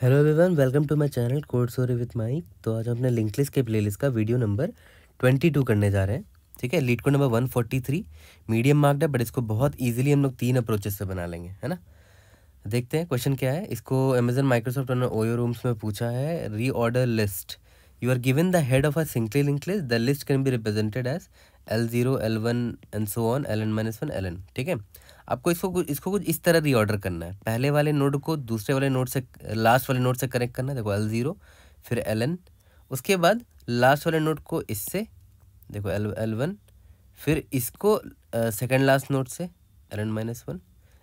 Hello everyone welcome to my channel code story with Mike तो आज हम अपने लिंक लिस्ट के प्लेलिस्ट का वीडियो नंबर ट्वेंटी टू करने जा रहे हैं ठीक है लीड को नंबर थ्री मीडियम मार्क्ड है बट इसको बहुत इजीली हम लोग तीन अप्रोचेस से बना लेंगे है ना देखते हैं क्वेश्चन क्या है इसको अमेजन माइक्रोसॉफ्ट उन्होंने ओयो रूम्स में पूछा है reorder list you are given the head of a singly link list the list can be represented as L zero L one and so on L N minus one L N ठीक है आपको इसको कुछ इसको कुछ इस तरह reorder करना है पहले वाले नोड को दूसरे वाले नोड से लास्ट वाले नोड से कनेक्ट करना है देखो एल ज़ीरो फिर एल एन उसके बाद लास्ट वाले नोड को इससे देखो एल एल वन फिर इसको सेकेंड लास्ट नोड से L N minus one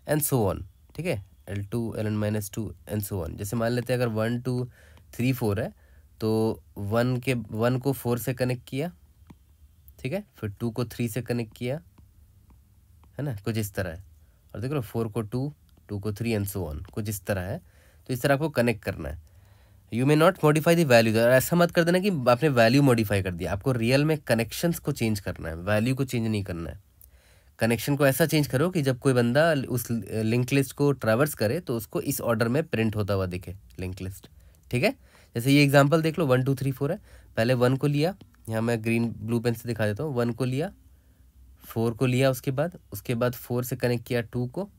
and so on ठीक है L two L N minus two and so on जैसे मान लेते हैं अगर वन टू थ्री फोर है तो वन के वन को फोर से कनेक्ट किया ठीक है फिर टू को थ्री से कनेक्ट किया है ना कुछ इस तरह है और देख लो फोर को टू टू को थ्री एंड सो ऑन कुछ इस तरह है तो इस तरह आपको कनेक्ट करना है you may not modify the value और ऐसा मत कर देना कि आपने वैल्यू मॉडिफाई कर दिया आपको रियल में कनेक्शंस को चेंज करना है वैल्यू को चेंज नहीं करना है कनेक्शन को ऐसा चेंज करो कि जब कोई बंदा उस लिंक लिस्ट को ट्रैवर्स करे तो उसको इस ऑर्डर में प्रिंट होता हुआ दिखे लिंक लिस्ट ठीक है जैसे ये एग्जांपल देख लो वन टू थ्री फोर है पहले वन को लिया यहाँ मैं ग्रीन ब्लू पेन से दिखा देता हूँ वन को लिया फोर को लिया उसके बाद उसके बाद फोर से कनेक्ट किया टू को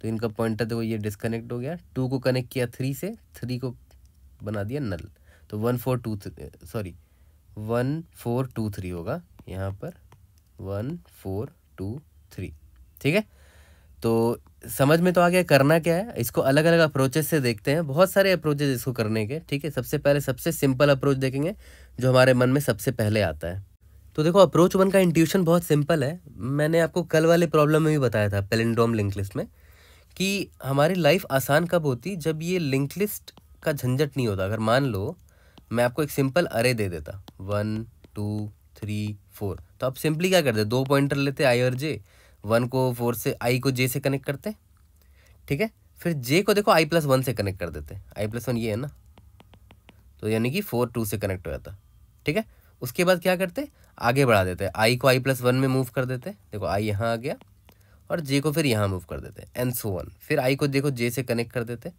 तो इनका पॉइंटर देखो तो ये डिसकनेक्ट हो गया टू को कनेक्ट किया थ्री से थ्री को बना दिया नल तो one four two three sorry one four two three होगा यहाँ पर वन फोर टू थ्री ठीक है तो समझ में तो आ गया करना क्या है इसको अलग अलग अप्रोचेस से देखते हैं बहुत सारे अप्रोचेज इसको करने के ठीक है सबसे पहले सबसे सिंपल अप्रोच देखेंगे जो हमारे मन में सबसे पहले आता है तो देखो अप्रोच वन का इंट्यूशन बहुत सिंपल है मैंने आपको कल वाले प्रॉब्लम में भी बताया था पेलिंड्रोम लिंक लिस्ट में कि हमारी लाइफ आसान कब होती जब ये लिंक लिस्ट का झंझट नहीं होता अगर मान लो मैं आपको एक सिंपल अरे दे देता वन टू थ्री फोर तो आप सिंपली क्या करते दो पॉइंटर लेते आई और जे वन को फोर से आई को जे से कनेक्ट करते ठीक है फिर जे को देखो आई प्लस वन से कनेक्ट कर देते आई प्लस वन ये है ना तो यानी कि फोर टू से कनेक्ट हो जाता ठीक है उसके बाद क्या करते आगे बढ़ा देते आई को आई प्लस वन में मूव कर देते देखो आई यहाँ आ गया और जे को फिर यहाँ मूव कर देते एन सो वन फिर आई को देखो जे से कनेक्ट कर देते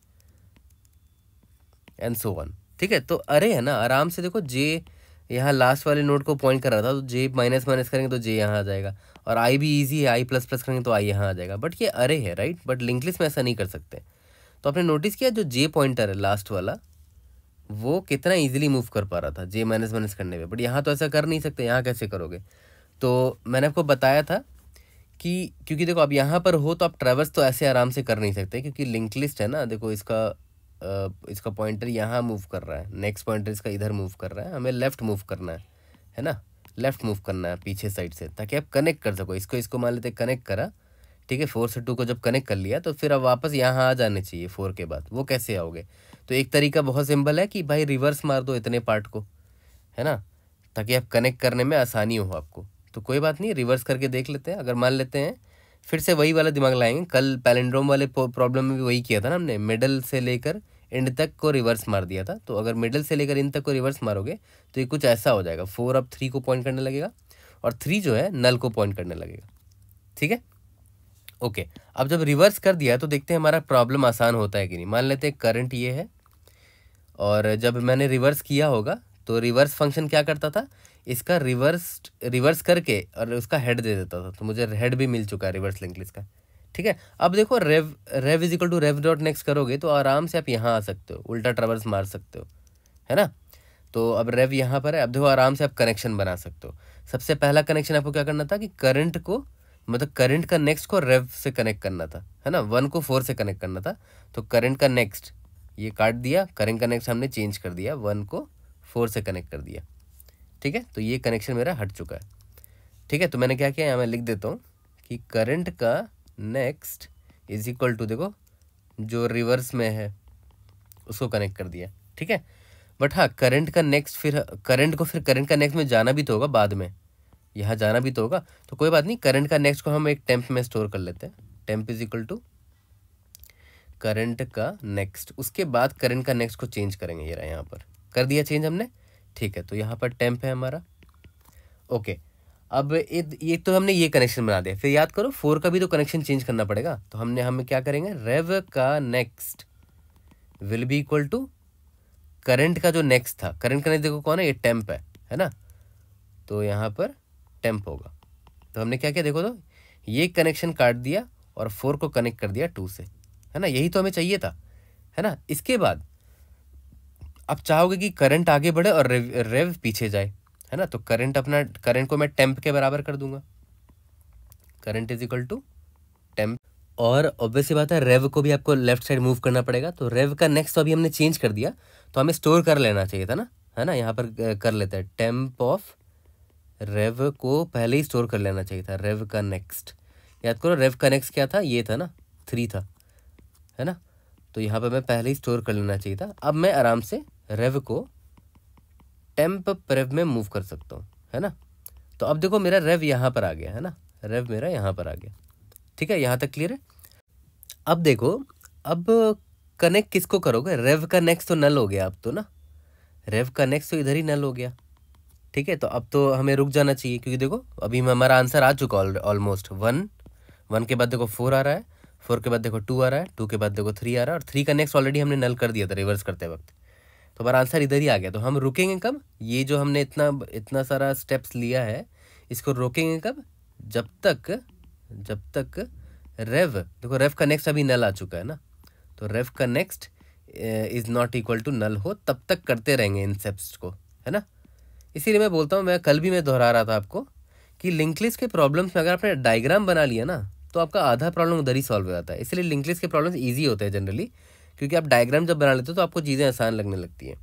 एन सो वन ठीक है तो अरे है ना आराम से देखो जे यहाँ लास्ट वाले नोट को पॉइंट कर रहा था तो जे माइनस माइनस करेंगे तो जे यहाँ आ जाएगा और आई भी ईजी है आई प्लस प्लस करेंगे तो आई यहाँ आ जाएगा बट ये अरे है राइट बट लिंकलिस्ट में ऐसा नहीं कर सकते तो आपने नोटिस किया जो जे पॉइंटर है लास्ट वाला वो कितना ईजिली मूव कर पा रहा था जे माइनस माइनस करने में बट यहाँ तो ऐसा कर नहीं सकते यहाँ कैसे करोगे तो मैंने आपको बताया था कि क्योंकि देखो अब यहाँ पर हो तो आप ट्रेवल्स तो ऐसे आराम से कर नहीं सकते क्योंकि लिंक लिस्ट है ना देखो इसका इसका पॉइंटर यहाँ मूव कर रहा है नेक्स्ट पॉइंटर इसका इधर मूव कर रहा है हमें लेफ़्ट मूव करना है है ना लेफ़्ट मूव करना है पीछे साइड से ताकि आप कनेक्ट कर सको इसको इसको मान लेते कनेक्ट करा ठीक है फोर से टू को जब कनेक्ट कर लिया तो फिर अब वापस यहाँ आ जाने चाहिए फोर के बाद वो कैसे आओगे तो एक तरीका बहुत सिंपल है कि भाई रिवर्स मार दो इतने पार्ट को है ना ताकि आप कनेक्ट करने में आसानी हो आपको तो कोई बात नहीं रिवर्स करके देख लेते हैं अगर मान लेते हैं फिर से वही वाला दिमाग लाएंगे कल पैलेंड्रोम वाले प्रॉब्लम में भी वही किया था ना हमने मिडल से लेकर एंड तक को रिवर्स मार दिया था तो अगर मिडल से लेकर इन तक को रिवर्स मारोगे तो ये कुछ ऐसा हो जाएगा फोर अब थ्री को पॉइंट करने लगेगा और थ्री जो है नल को पॉइंट करने लगेगा ठीक है ओके अब जब रिवर्स कर दिया तो देखते हैं हमारा प्रॉब्लम आसान होता है कि नहीं मान लेते हैं करंट ये है और जब मैंने रिवर्स किया होगा तो रिवर्स फंक्शन क्या करता था इसका रिवर्स रिवर्स करके और उसका हेड दे देता था तो मुझे हेड भी मिल चुका है रिवर्स लिंक लिस्ट का ठीक है अब देखो rev rev is equal to rev dot next करोगे तो आराम से आप यहाँ आ सकते हो उल्टा ट्रवर्स मार सकते हो है ना तो अब रेव यहाँ पर है अब देखो आराम से आप कनेक्शन बना सकते हो सबसे पहला कनेक्शन आपको क्या करना था कि करंट को मतलब करंट का नेक्स्ट को रेव से कनेक्ट करना था है ना वन को फोर से कनेक्ट करना था तो करंट का नेक्स्ट ये काट दिया करेंट कनेक्शन हमने चेंज कर दिया वन को फोर से कनेक्ट कर दिया ठीक है तो ये कनेक्शन मेरा हट चुका है ठीक है तो मैंने क्या किया यहाँ मैं लिख देता हूँ कि करंट का नेक्स्ट इज इक्वल टू देखो जो रिवर्स में है उसको कनेक्ट कर दिया ठीक है बट हाँ करंट का नेक्स्ट फिर करंट को फिर करंट का नेक्स्ट में जाना भी तो होगा बाद में यहाँ जाना भी तो होगा तो कोई बात नहीं करंट का नेक्स्ट को हम एक टेम्प में स्टोर कर लेते हैं temp is equal to current का नेक्स्ट उसके बाद करंट का नेक्स्ट को चेंज करेंगे ये रहा यहाँ पर कर दिया चेंज हमने ठीक है तो यहाँ पर टेम्प है हमारा ओके अब ये तो हमने ये कनेक्शन बना दिया फिर याद करो फोर का भी तो कनेक्शन चेंज करना पड़ेगा तो हमने हमें क्या करेंगे रेव का next will be equal to current का जो नेक्स्ट था करंट का नेक्स्ट देखो कौन है ये टेम्प है है ना तो यहाँ पर टेम्प होगा तो हमने क्या किया देखो तो ये कनेक्शन काट दिया और फोर को कनेक्ट कर दिया टू से है ना यही तो हमें चाहिए था है ना इसके बाद आप चाहोगे कि करंट आगे बढ़े और रेव, रेव पीछे जाए है ना तो करंट अपना करंट को मैं टेम्प के बराबर कर दूंगा current is equal to temp और ऑब्वियस बात है रेव को भी आपको लेफ्ट साइड मूव करना पड़ेगा तो रेव का नेक्स्ट तो अभी हमने चेंज कर दिया तो हमें स्टोर कर लेना चाहिए था ना है ना यहाँ पर कर लेते हैं टेम्प ऑफ रेव को पहले ही स्टोर कर लेना चाहिए था रेव का नेक्स्ट याद करो रेव का नेक्स्ट क्या था ये था ना थ्री था है ना तो यहाँ पर मैं पहले ही स्टोर कर लेना चाहिए था अब मैं आराम से रेव को टेम्प प्रेव में मूव कर सकता हूँ है ना तो अब देखो मेरा रेव यहाँ पर आ गया है ना रेव मेरा यहाँ पर आ गया ठीक है यहाँ तक क्लियर है अब देखो अब कनेक्ट किसको करोगे रेव का नेक्स्ट तो नल हो गया अब तो ना रेव का नेक्स्ट तो इधर ही नल हो गया ठीक है तो अब तो हमें रुक जाना चाहिए क्योंकि देखो अभी हमारा आंसर आ चुका ऑलमोस्ट वन वन के बाद देखो फोर आ रहा है फोर के बाद देखो टू आ रहा है टू के बाद देखो थ्री आ रहा है और थ्री का नेक्स्ट ऑलरेडी हमने नल कर दिया था रिवर्स करते वक्त तो हमारा आंसर इधर ही आ गया तो हम रुकेंगे कब ये जो हमने इतना इतना सारा स्टेप्स लिया है इसको रोकेंगे कब जब तक जब तक रेव देखो रेव का नेक्स्ट अभी नल आ चुका है ना तो रेव का next is not equal to null हो तब तक करते रहेंगे इन स्टेप्स को है ना इसीलिए मैं बोलता हूँ मैं कल भी मैं दोहरा रहा था आपको कि लिंकलिस्ट के प्रॉब्लम्स में अगर आपने डायग्राम बना लिया ना तो आपका आधा प्रॉब्लम उधर ही सॉल्व हो जाता है इसलिए लिंक लिस्ट के प्रॉब्लम्स ईजी होते हैं जनरली क्योंकि आप डायग्राम जब बना लेते हो तो आपको चीज़ें आसान लगने लगती हैं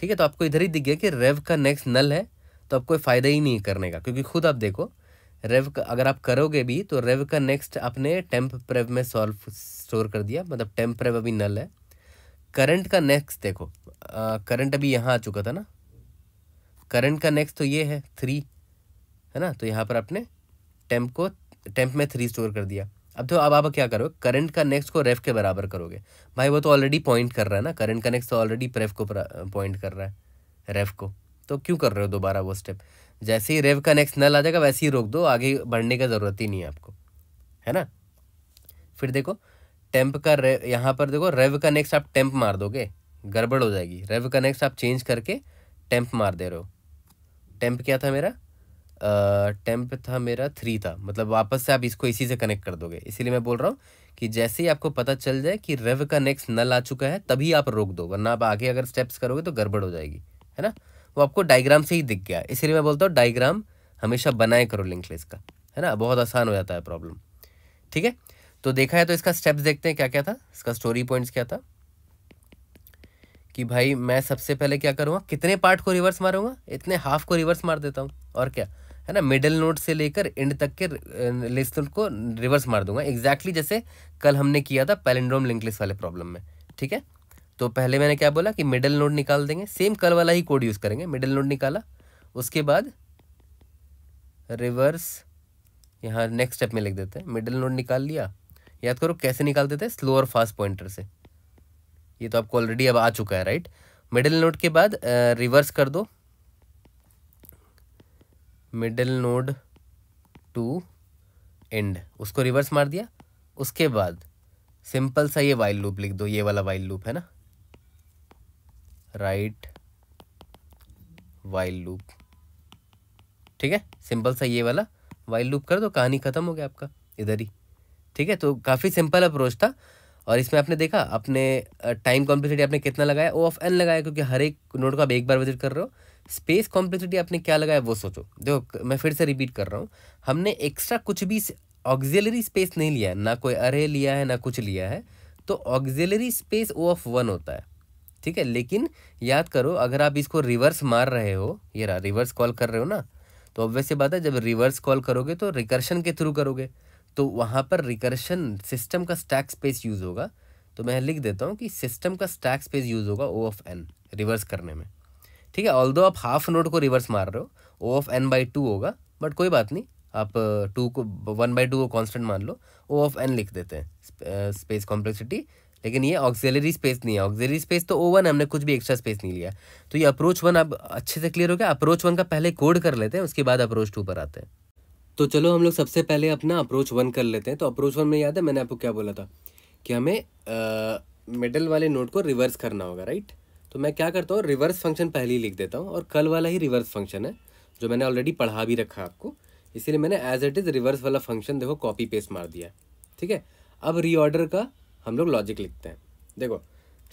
ठीक है तो आपको इधर ही दिख गया कि रेव का नेक्स्ट नल है तो आपको फ़ायदा ही नहीं करने का क्योंकि खुद आप देखो रेव का अगर आप करोगे भी तो रेव का नेक्स्ट आपने टेम्प प्रेव में सॉल्व स्टोर कर दिया मतलब टेम्प प्रेव अभी नल है करंट का नेक्स्ट देखो करंट अभी यहाँ आ चुका था ना करंट का नेक्स्ट तो ये है थ्री है ना तो यहाँ पर आपने टेम्प को टेम्प में थ्री स्टोर कर दिया अब तो अब आप क्या करोगे करंट का नेक्स्ट को रेफ के बराबर करोगे भाई वो तो ऑलरेडी पॉइंट कर रहा है ना करंट का नेक्स्ट तो ऑलरेडी प्रेफ को पॉइंट कर रहा है रेफ को तो क्यों कर रहे हो दोबारा वो स्टेप जैसे ही रेव का नेक्स्ट नल आ जाएगा वैसे ही रोक दो आगे बढ़ने का ज़रूरत ही नहीं है आपको है ना फिर देखो टेम्प का रे यहाँ पर देखो रेव का नेक्स्ट आप टेम्प मार दोगे गड़बड़ हो जाएगी रेव का नेक्स्ट आप चेंज करके टेम्प मार दे रहे हो टेम्प क्या था मेरा टेम्प था मेरा थ्री था मतलब वापस से आप इसको इसी से कनेक्ट कर दोगे इसीलिए मैं बोल रहा हूँ कि जैसे ही आपको पता चल जाए कि रेव का नेक्स्ट नल आ चुका है तभी आप रोक दो वरना आप आगे अगर स्टेप्स करोगे तो गड़बड़ हो जाएगी है ना वो आपको डायग्राम से ही दिख गया इसीलिए मैं बोलता हूँ डायग्राम हमेशा बनाए करो लिंक लिस्ट का है ना बहुत आसान हो जाता है प्रॉब्लम ठीक है तो देखा है तो इसका स्टेप्स देखते हैं क्या क्या था इसका स्टोरी पॉइंट्स क्या था कि भाई मैं सबसे पहले क्या करूँगा कितने पार्ट को रिवर्स मारूंगा इतने हाफ को रिवर्स मार देता हूँ और क्या है ना मिडल नोट से लेकर एंड तक के लिस्ट को रिवर्स मार दूंगा एग्जैक्टली exactly जैसे कल हमने किया था पैलेंड्रोम लिंक लिस्ट वाले प्रॉब्लम में ठीक है तो पहले मैंने क्या बोला कि मिडल नोट निकाल देंगे सेम कल वाला ही कोड यूज़ करेंगे मिडल नोट निकाला उसके बाद रिवर्स यहाँ नेक्स्ट स्टेप में लिख देते हैं मिडल नोट निकाल लिया याद करो कैसे निकालते थे स्लो और फास्ट पॉइंटर से ये तो आपको ऑलरेडी अब आ चुका है राइट मिडल नोट के बाद रिवर्स कर दो मिडल नोड टू एंड उसको रिवर्स मार दिया उसके बाद सिंपल सा ये वाइल लूप लिख दो ये वाला वाइल लूप है ना राइट वाइल लूप ठीक है सिंपल सा ये वाला वाइल लूप कर दो कहानी ख़त्म हो गया आपका इधर ही ठीक है तो काफ़ी सिंपल अप्रोच था और इसमें आपने देखा अपने टाइम कॉम्प्लिसिटी आपने कितना लगाया ओ ऑफ एन लगाया क्योंकि हर एक नोट को आप एक बार विजिट कर रहे हो स्पेस कॉम्प्लेक्सिटी आपने क्या लगाया वो सोचो देखो मैं फिर से रिपीट कर रहा हूँ हमने एक्स्ट्रा कुछ भी ऑक्जिलरी स्पेस नहीं लिया है ना कोई अरे लिया है ना कुछ लिया है तो auxiliary space O of one होता है ठीक है लेकिन याद करो अगर आप इसको रिवर्स मार रहे हो ये रहा रिवर्स कॉल कर रहे हो ना तो ऑब्वियस सी बात है जब रिवर्स कॉल करोगे तो रिकर्शन के थ्रू करोगे तो वहाँ पर रिकर्शन सिस्टम का स्टैक स्पेस यूज़ होगा तो मैं लिख देता हूँ कि सिस्टम का स्टैक स्पेस यूज़ होगा ओ ऑफ एन रिवर्स करने में ठीक है ऑल आप हाफ नोट को रिवर्स मार रहे हो O of n by two होगा बट कोई बात नहीं आप टू uh, को वन बाई टू को कॉन्स्टेंट मान लो ओ ऑफ एन लिख देते हैं स्पेस कॉम्प्लेक्सिटी uh, लेकिन ये ऑक्सिलरी स्पेस नहीं है ऑक्सिलरी स्पेस तो ओ वन हमने कुछ भी एक्स्ट्रा स्पेस नहीं लिया तो ये अप्रोच वन आप अच्छे से क्लियर हो गया अप्रोच वन का पहले कोड कर लेते हैं उसके बाद अप्रोच टू पर आते हैं तो चलो हम लोग सबसे पहले अपना अप्रोच वन कर लेते हैं तो अप्रोच वन में याद है मैंने आपको क्या बोला था कि हमें मिडल uh, वाले नोट को रिवर्स करना होगा राइट तो मैं क्या करता हूँ रिवर्स फंक्शन पहले ही लिख देता हूँ और कल वाला ही रिवर्स फंक्शन है जो मैंने ऑलरेडी पढ़ा भी रखा आपको इसीलिए मैंने एज इट इज़ रिवर्स वाला फंक्शन देखो कॉपी पेस्ट मार दिया ठीक है अब रीऑर्डर का हम लोग लॉजिक लिखते हैं देखो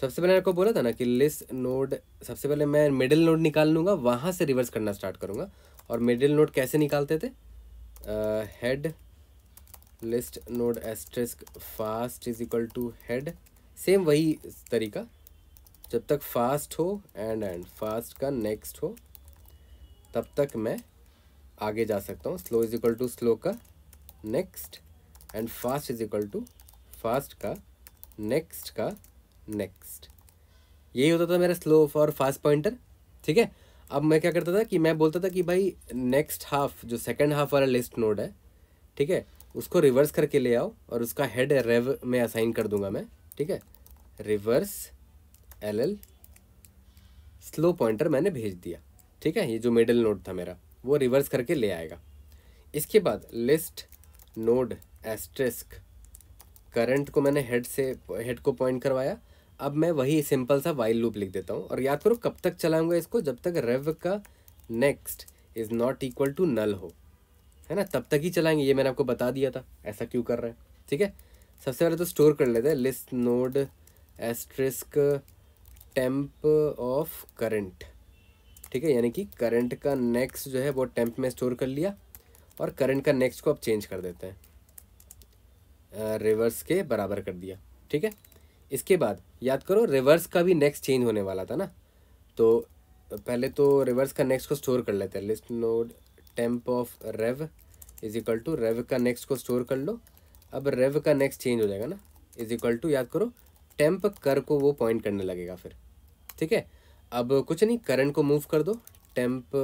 सबसे पहले आपको बोला था ना कि लिस्ट नोड सबसे पहले मैं मिडिल नोड निकाल लूँगा वहाँ से रिवर्स करना स्टार्ट करूँगा और मिडिल नोड कैसे निकालते थे head list node asterisk fast is equal to head same वही तरीका जब तक फास्ट हो एंड एंड फास्ट का नेक्स्ट हो तब तक मैं आगे जा सकता हूँ slow is equal to slow का next and fast is equal to fast का नेक्स्ट का नेक्स्ट यही होता था मेरा स्लो फॉर फास्ट पॉइंटर ठीक है अब मैं क्या करता था कि मैं बोलता था कि भाई नेक्स्ट हाफ जो सेकंड हाफ वाला लिस्ट नोड है ठीक है उसको रिवर्स करके ले आओ और उसका हेड रेव में असाइन कर दूंगा मैं ठीक है reverse L L slow pointer मैंने भेज दिया ठीक है ये जो मिडल नोड था मेरा वो रिवर्स करके ले आएगा इसके बाद लिस्ट नोड एस्ट्रिस्क करंट को मैंने हेड से हेड को पॉइंट करवाया अब मैं वही सिंपल सा वाइल लूप लिख देता हूँ और याद करो कब तक चलाऊंगा इसको जब तक रेव का next is not equal to null हो है ना तब तक ही चलाएंगे ये मैंने आपको बता दिया था ऐसा क्यों कर रहे हैं ठीक है सबसे पहले तो स्टोर कर लेते हैं list node asterisk temp of current ठीक है यानी कि करंट का नेक्स्ट जो है वो टेम्प में स्टोर कर लिया और करंट का नेक्स्ट को आप चेंज कर देते हैं रिवर्स के बराबर कर दिया ठीक है इसके बाद याद करो रिवर्स का भी नेक्स्ट चेंज होने वाला था ना तो पहले तो रिवर्स का नेक्स्ट को स्टोर कर लेते हैं list node temp of rev is equal to rev का नेक्स्ट को स्टोर कर लो अब रेव का नेक्स्ट चेंज हो जाएगा ना इज इक्वल टू याद करो टेम्प कर को वो पॉइंट करने लगेगा फिर ठीक है अब कुछ नहीं करंट को मूव कर दो टेम्प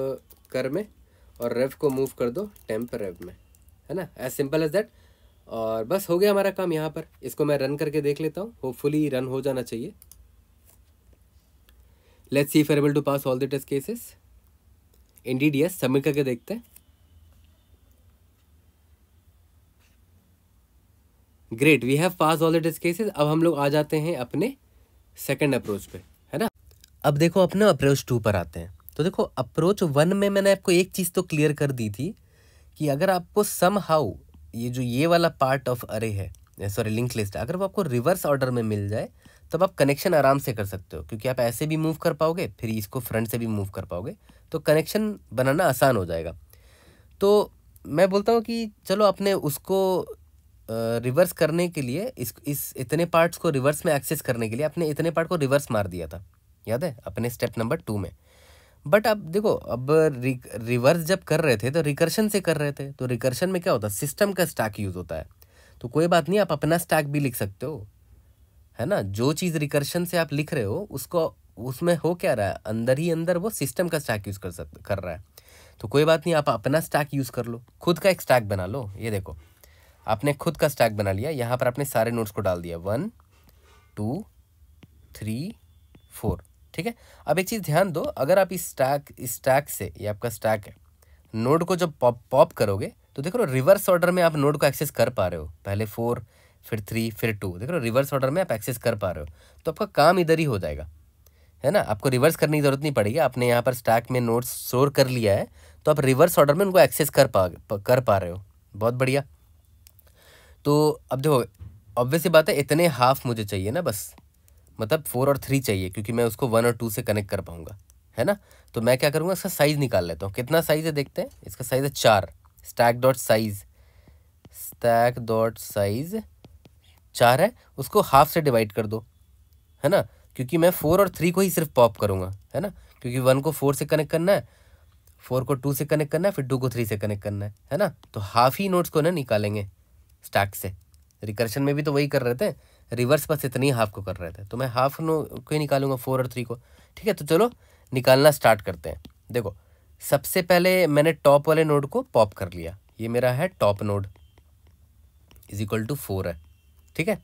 कर में और रेव को मूव कर दो टेम्प रेव में है ना एज सिंपल एज दैट और बस हो गया हमारा काम यहाँ पर इसको मैं रन करके देख लेता हूँ होपफुली रन हो जाना चाहिए let's see if we're able to pass all the test cases indeed yes submit करके देखते हैं great we have pass all it cases अब हम लोग आ जाते हैं अपने सेकेंड अप्रोच पे है ना अब देखो अपने अप्रोच टू पर आते हैं तो देखो अप्रोच वन में मैंने आपको एक चीज़ तो क्लियर कर दी थी कि अगर आपको सम हाउ ये जो ये वाला पार्ट ऑफ अरे है सॉरी लिंक लिस्ट अगर वो आपको रिवर्स ऑर्डर में मिल जाए तब आप कनेक्शन आराम से कर सकते हो क्योंकि आप ऐसे भी मूव कर पाओगे फिर इसको फ्रंट से भी मूव कर पाओगे तो कनेक्शन बनाना आसान हो जाएगा तो मैं बोलता हूँ कि चलो अपने उसको रिवर्स करने के लिए इस इस इतने पार्ट्स को रिवर्स में एक्सेस करने के लिए आपने इतने पार्ट को रिवर्स मार दिया था याद है अपने स्टेप नंबर टू में बट अब देखो अब रिवर्स जब कर रहे थे तो रिकर्शन से कर रहे थे तो रिकर्शन में क्या होता है सिस्टम का स्टैक यूज़ होता है तो कोई बात नहीं आप अपना स्टैक भी लिख सकते हो है ना जो चीज़ रिकर्शन से आप लिख रहे हो उसको उसमें हो क्या रहा है अंदर ही अंदर वो सिस्टम का स्टैक यूज़ कर सक कर रहा है तो कोई बात नहीं आप अपना स्टैक यूज़ कर लो खुद का एक स्टैक बना लो ये देखो आपने खुद का स्टैक बना लिया यहाँ पर आपने सारे नोट्स को डाल दिया वन टू थ्री फोर ठीक है अब एक चीज़ ध्यान दो अगर आप इस स्टैक इस स्टैक से ये आपका स्टैक है नोड को जब पॉप पॉप करोगे तो देखो रिवर्स ऑर्डर में आप नोड को एक्सेस कर पा रहे हो पहले फोर फिर थ्री फिर टू देख रहे हो रिवर्स ऑर्डर में आप एक्सेस कर पा रहे हो तो आपका काम इधर ही हो जाएगा है ना आपको रिवर्स करने की ज़रूरत नहीं पड़ेगी आपने यहाँ पर स्टैक में नोट्स स्टोर कर लिया है तो आप रिवर्स ऑर्डर में उनको एक्सेस कर पा कर पा रहे हो बहुत बढ़िया तो अब देखो ऑब्वियसली बात है इतने हाफ मुझे चाहिए ना बस मतलब फोर और थ्री चाहिए क्योंकि मैं उसको वन और टू से कनेक्ट कर पाऊँगा है ना तो मैं क्या करूँगा इसका साइज़ निकाल लेता हूँ कितना साइज़ है देखते हैं इसका साइज़ है चार stack dot size stack dot size चार है उसको हाफ से डिवाइड कर दो है ना क्योंकि मैं फोर और थ्री को ही सिर्फ पॉप करूँगा है ना क्योंकि वन को फोर से कनेक्ट करना है फोर को टू से कनेक्ट करना है फिर टू को थ्री से कनेक्ट करना है है ना तो हाफ ही नोट्स को ना निकालेंगे स्टार्ट से रिकर्शन में भी तो वही कर रहे थे रिवर्स बस इतनी हाफ को कर रहे थे तो मैं हाफ नो को ही निकालूंगा फोर और थ्री को ठीक है तो चलो निकालना स्टार्ट करते हैं देखो सबसे पहले मैंने टॉप वाले नोड को पॉप कर लिया ये मेरा है top node is equal to four है ठीक है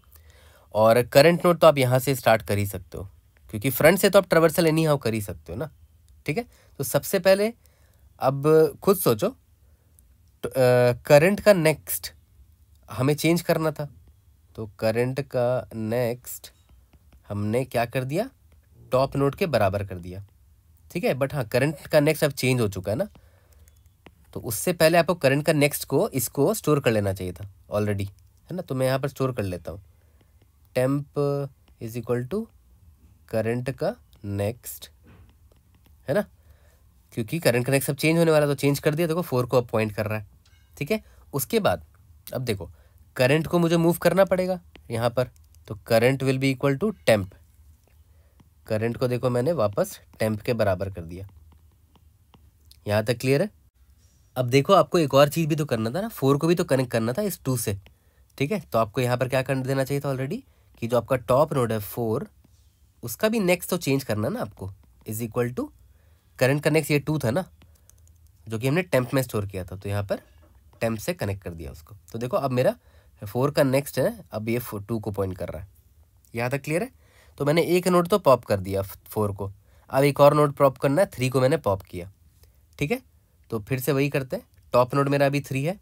और करंट नोड तो आप यहाँ से स्टार्ट कर ही सकते हो क्योंकि फ्रंट से तो आप ट्रवर्सल एनी हाउ कर ही सकते हो ना ठीक है तो सबसे पहले अब खुद सोचो करंट तो, का नेक्स्ट हमें चेंज करना था तो करंट का नेक्स्ट हमने क्या कर दिया टॉप नोट के बराबर कर दिया ठीक है बट हाँ करंट का नेक्स्ट अब चेंज हो चुका है ना तो उससे पहले आपको करंट का नेक्स्ट को इसको स्टोर कर लेना चाहिए था ऑलरेडी है ना तो मैं यहाँ पर स्टोर कर लेता हूँ temp is equal to current का नेक्स्ट है ना क्योंकि करंट का नेक्स्ट अब चेंज होने वाला तो चेंज कर दिया देखो फोर को अब पॉइंट कर रहा है ठीक है उसके बाद अब देखो करंट को मुझे मूव करना पड़ेगा यहाँ पर तो current will be equal to temp current को देखो मैंने वापस टेम्प के बराबर कर दिया यहाँ तक क्लियर है अब देखो आपको एक और चीज़ भी तो करना था ना फोर को भी तो कनेक्ट करना था इस टू से ठीक है तो आपको यहाँ पर क्या कर देना चाहिए था ऑलरेडी कि जो आपका टॉप नोड है फोर उसका भी नेक्स्ट तो चेंज करना ना आपको इज इक्वल टू करंट का नेक्स्ट ये टू था ना जो कि हमने टेम्प में स्टोर किया था तो यहाँ पर टेम्प से कनेक्ट कर दिया उसको तो देखो अब मेरा फोर का नेक्स्ट है अब ये टू को पॉइंट कर रहा है यहाँ तक क्लियर है तो मैंने एक नोट तो पॉप कर दिया फोर को अब एक और नोट पॉप करना है थ्री को मैंने पॉप किया ठीक है तो फिर से वही करते हैं टॉप नोट मेरा अभी थ्री है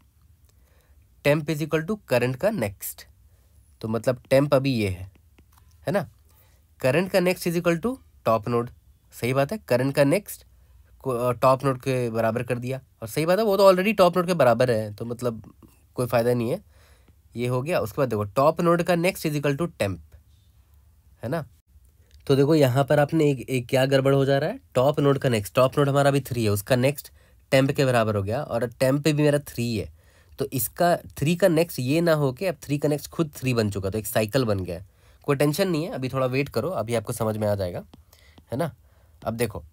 temp is equal to current का नेक्स्ट तो मतलब टेम्प अभी ये है है ना करंट का next is equal to top node सही बात है करंट का नेक्स्ट को टॉप नोड के बराबर कर दिया और सही बात है वो तो ऑलरेडी टॉप नोड के बराबर है तो मतलब कोई फ़ायदा नहीं है ये हो गया उसके बाद देखो टॉप नोड का नेक्स्ट इजिकल टू टेम्प है ना तो देखो यहाँ पर आपने एक, एक क्या गड़बड़ हो जा रहा है टॉप नोड का नेक्स्ट टॉप नोड हमारा अभी थ्री है उसका नेक्स्ट टेम्प के बराबर हो गया और टेम्प भी मेरा थ्री है तो इसका थ्री का नेक्स्ट ये ना हो के अब थ्री का नेक्स्ट खुद थ्री बन चुका तो एक साइकिल बन गया कोई टेंशन नहीं है अभी थोड़ा वेट करो अभी आपको समझ में आ जाएगा है ना अब देखो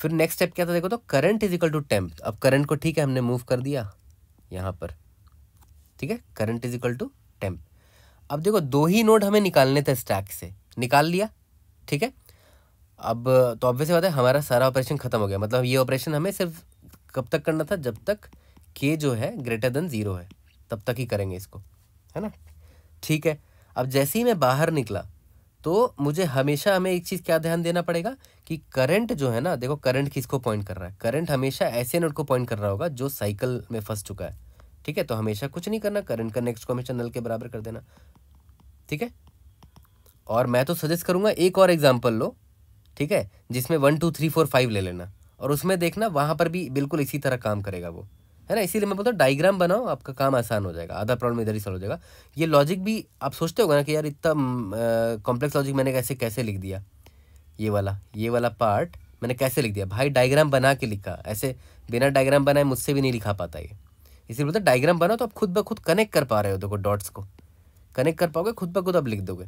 फिर नेक्स्ट स्टेप क्या था देखो तो current is equal to temp अब करंट को ठीक है हमने मूव कर दिया यहाँ पर ठीक है current is equal to temp अब देखो दो ही नोड हमें निकालने थे स्टैक से निकाल लिया ठीक है अब तो ऑब्वियस बात है हमारा सारा ऑपरेशन खत्म हो गया मतलब ये ऑपरेशन हमें सिर्फ कब तक करना था जब तक के जो है ग्रेटर देन ज़ीरो है तब तक ही करेंगे इसको है ना ठीक है अब जैसे ही मैं बाहर निकला तो मुझे हमेशा हमें एक चीज़ क्या ध्यान देना पड़ेगा कि करंट जो है ना देखो करंट किसको पॉइंट कर रहा है करंट हमेशा ऐसे नोट को पॉइंट कर रहा होगा जो साइकिल में फंस चुका है ठीक है तो हमेशा कुछ नहीं करना करंट का नेक्स्ट को हमेशा नल के बराबर कर देना ठीक है और मैं तो सजेस्ट करूंगा एक और एग्जाम्पल लो ठीक है जिसमें one two three four five ले लेना और उसमें देखना वहाँ पर भी बिल्कुल इसी तरह काम करेगा वो है ना इसीलिए मैं बोलता हूँ डायग्राम बनाओ आपका काम आसान हो जाएगा आधा प्रॉब्लम इधर ही सॉल्व हो जाएगा ये लॉजिक भी आप सोचते होगा ना कि यार इतना कॉम्प्लेक्स लॉजिक मैंने कैसे कैसे लिख दिया ये वाला ये वाला पार्ट मैंने कैसे लिख दिया भाई डायग्राम बना के लिखा ऐसे बिना डायग्राम बनाए मुझसे भी नहीं लिखा पाता ये इसी बोलते डायग्राम बनाओ तो आप खुद ब खुद कनेक्ट कर पा रहे हो देखो डॉट्स को कनेक्ट कर पाओगे खुद ब खुद आप लिख दोगे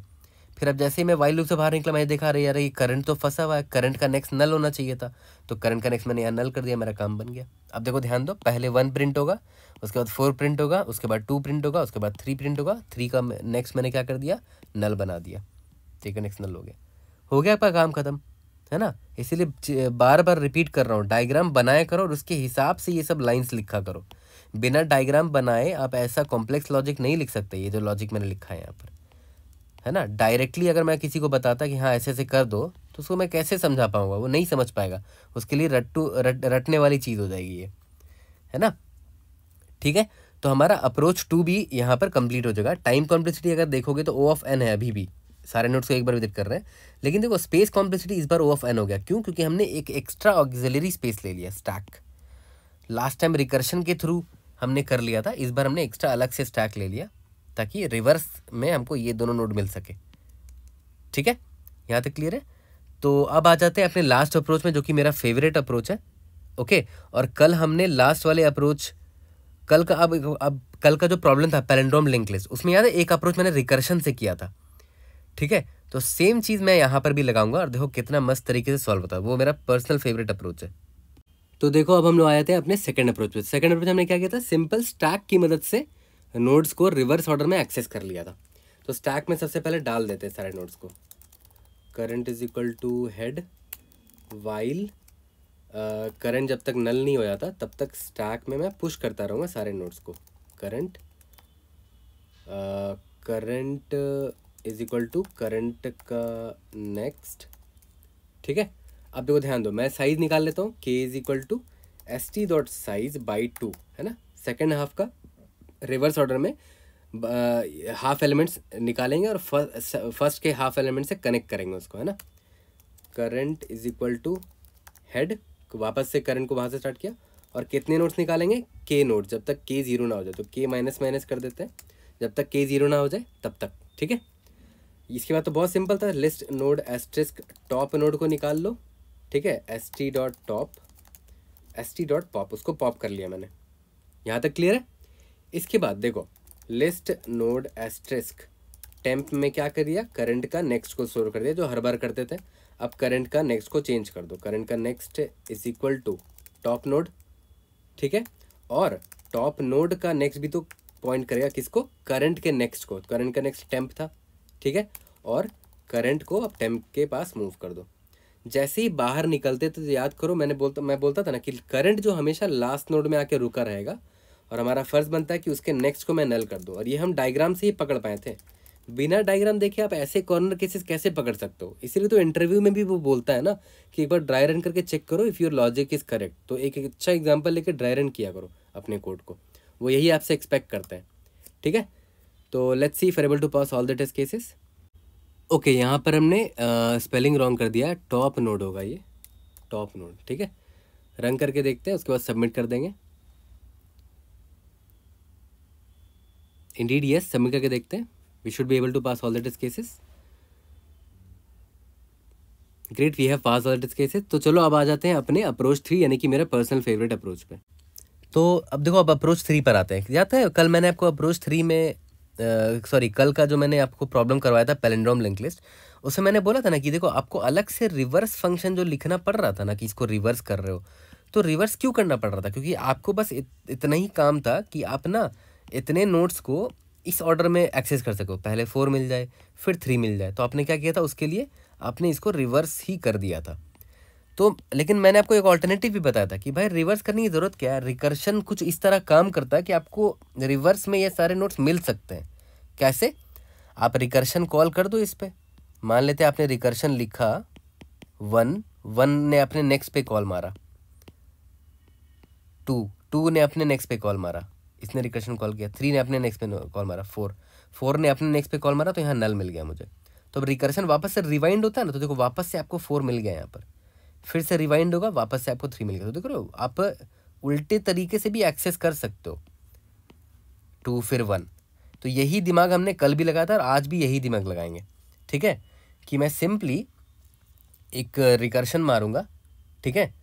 फिर अब जैसे ही मैं वाइल लूप से बाहर निकला मैं देखा है यार ये करंट तो फंसा हुआ है करंट का नेक्स्ट नल होना चाहिए था तो करंट का नेक्स्ट मैंने यहाँ नल कर दिया मेरा काम बन गया अब देखो ध्यान दो पहले वन प्रिंट होगा उसके बाद फोर प्रिंट होगा उसके बाद टू प्रिंट होगा उसके बाद थ्री प्रिंट होगा थ्री का नेक्स्ट मैंने क्या कर दिया नल बना दिया ठीक है नेक्स्ट नल हो गया हो गया आपका काम खत्म है ना इसीलिए बार बार रिपीट कर रहा हूँ डायग्राम बनाया करो और उसके हिसाब से ये सब लाइन्स लिखा करो बिना डायग्राम बनाए आप ऐसा कॉम्प्लेक्स लॉजिक नहीं लिख सकते ये जो लॉजिक मैंने लिखा है यहाँ पर है ना डायरेक्टली अगर मैं किसी को बताता कि हाँ ऐसे ऐसे कर दो तो उसको मैं कैसे समझा पाऊँगा वो नहीं समझ पाएगा उसके लिए रट्टू रट रटने वाली चीज़ हो जाएगी ये है ना ठीक है तो हमारा अप्रोच टू भी यहाँ पर कंप्लीट हो जाएगा टाइम कॉम्प्लेक्सिटी अगर देखोगे तो ओ ऑफ एन है अभी भी सारे नोट्स को एक बार विजिट कर रहे हैं लेकिन देखो स्पेस कॉम्प्लेक्सिटी इस बार ओ ऑफ एन हो गया क्यों क्योंकि हमने एक एक्स्ट्रा ऑक्जिलरी स्पेस ले लिया स्टैक लास्ट टाइम रिकर्शन के थ्रू हमने कर लिया था इस बार हमने एक्स्ट्रा अलग से स्टैक ले लिया ताकि रिवर्स में हमको ये दोनों नोट मिल सके ठीक है यहाँ तक क्लियर है तो अब आ जाते हैं अपने लास्ट अप्रोच में जो कि मेरा फेवरेट अप्रोच है ओके और कल हमने लास्ट वाले अप्रोच कल का अब अब कल का जो प्रॉब्लम था पैलेंड्रोम लिंक लिस्ट उसमें याद है एक अप्रोच मैंने रिकर्शन से किया था ठीक है तो सेम चीज़ मैं यहाँ पर भी लगाऊंगा और देखो कितना मस्त तरीके से सॉल्व होता है वो मेरा पर्सनल फेवरेट अप्रोच है तो देखो अब हम लोग आए थे अपने सेकंड अप्रोच पे सेकंड अप्रोच हमने क्या किया था सिंपल स्टैक की मदद से नोट्स को रिवर्स ऑर्डर में एक्सेस कर लिया था तो स्टैक में सबसे पहले डाल देते हैं सारे नोट्स को current is equal to head while current जब तक नल नहीं हो जाता तब तक स्टैक में मैं पुश करता रहूँगा सारे नोट्स को current current is equal to current का नेक्स्ट ठीक है अब देखो ध्यान दो मैं साइज़ निकाल लेता हूँ k is equal to S T dot size by two है ना सेकेंड हाफ का रिवर्स ऑर्डर में हाफ एलिमेंट्स निकालेंगे और फर्स्ट के हाफ एलिमेंट से कनेक्ट करेंगे उसको है ना current is equal to head वापस से करंट को वहाँ से स्टार्ट किया और कितने नोट्स निकालेंगे के नोट जब तक के ज़ीरो ना हो जाए तो के माइनस माइनस कर देते हैं जब तक के ज़ीरो ना हो जाए तब तक ठीक है इसके बाद तो बहुत सिंपल था list node asterisk top node को निकाल लो ठीक है S T dot top S T dot pop उसको पॉप कर लिया मैंने यहाँ तक क्लियर है इसके बाद देखो लिस्ट नोड एस्ट्रिस्क टेम्प में क्या कर दिया करंट का नेक्स्ट को स्टोर कर दिया जो हर बार करते थे अब करंट का नेक्स्ट को चेंज कर दो करंट का next is equal to top node ठीक है और टॉप नोड का नेक्स्ट भी तो पॉइंट करेगा किसको करंट के नेक्स्ट को करंट का नेक्स्ट टेम्प था ठीक है और करंट को अब टेम्प के पास मूव कर दो जैसे ही बाहर निकलते थे तो याद करो मैंने बोलता मैं बोलता था ना कि करंट जो हमेशा लास्ट नोड में आके रुका रहेगा और हमारा फ़र्ज़ बनता है कि उसके नेक्स्ट को मैं नल कर दूँ और ये हम डायग्राम से ही पकड़ पाए थे बिना डायग्राम देखे आप ऐसे कॉर्नर केसेस कैसे पकड़ सकते हो इसीलिए तो इंटरव्यू में भी वो बोलता है ना कि एक बार ड्राई रन करके चेक करो if your logic is correct तो एक अच्छा एग्जाम्पल लेके ड्राई रन किया करो अपने कोर्ट को वो यही आपसे एक्सपेक्ट करते हैं ठीक है तो let's see if we're able to pass all the test cases okay okay, यहाँ पर हमने स्पेलिंग रॉन्ग कर दिया टॉप नोड होगा ये टॉप नोड ठीक है रन करके देखते हैं उसके बाद सबमिट कर देंगे इंडीड यस सबमिट करके देखते हैं we should be able to pass all the is cases great we have pass all the is cases तो चलो अब आ जाते हैं अपने अप्रोच थ्री यानी कि मेरा पर्सनल फेवरेट अप्रोच पे तो अब देखो अब अप्रोच थ्री पर आते हैं याद है कल मैंने आपको अप्रोच थ्री में सॉरी कल का जो मैंने आपको प्रॉब्लम करवाया था पेलेंड्रोम लिंक लिस्ट उसे मैंने बोला था ना कि देखो आपको अलग से रिवर्स फंक्शन जो लिखना पड़ रहा था ना कि इसको रिवर्स कर रहे हो तो रिवर्स क्यों करना पड़ रहा था क्योंकि आपको बस इत, इतना ही काम था कि आप ना इतने नोट्स को इस ऑर्डर में एक्सेस कर सको पहले फोर मिल जाए फिर थ्री मिल जाए तो आपने क्या किया था उसके लिए आपने इसको रिवर्स ही कर दिया था तो लेकिन मैंने आपको एक ऑल्टरनेटिव भी बताया था कि भाई रिवर्स करने की ज़रूरत क्या है रिकर्शन कुछ इस तरह काम करता है कि आपको रिवर्स में ये सारे नोट्स मिल सकते हैं कैसे आप रिकर्शन कॉल कर दो इस पर मान लेते हैं आपने रिकर्शन लिखा वन वन ने अपने नेक्स्ट पे कॉल मारा टू टू ने अपने नेक्स्ट पे कॉल मारा इसने रिकर्शन कॉल किया थ्री ने अपने नेक्स्ट पे कॉल मारा फोर फोर ने अपने नेक्स्ट पे कॉल मारा तो यहाँ नल मिल गया मुझे तो अब रिकर्शन वापस से रिवाइंड होता है ना तो देखो वापस से आपको फोर मिल गया यहाँ पर फिर से रिवाइंड होगा वापस से आपको थ्री मिल गया तो देख रहे हो आप उल्टे तरीके से भी एक्सेस कर सकते हो टू फिर वन तो यही दिमाग हमने कल भी लगाया था और आज भी यही दिमाग लगाएंगे ठीक है कि मैं सिंपली एक रिकर्शन मारूंगा ठीक है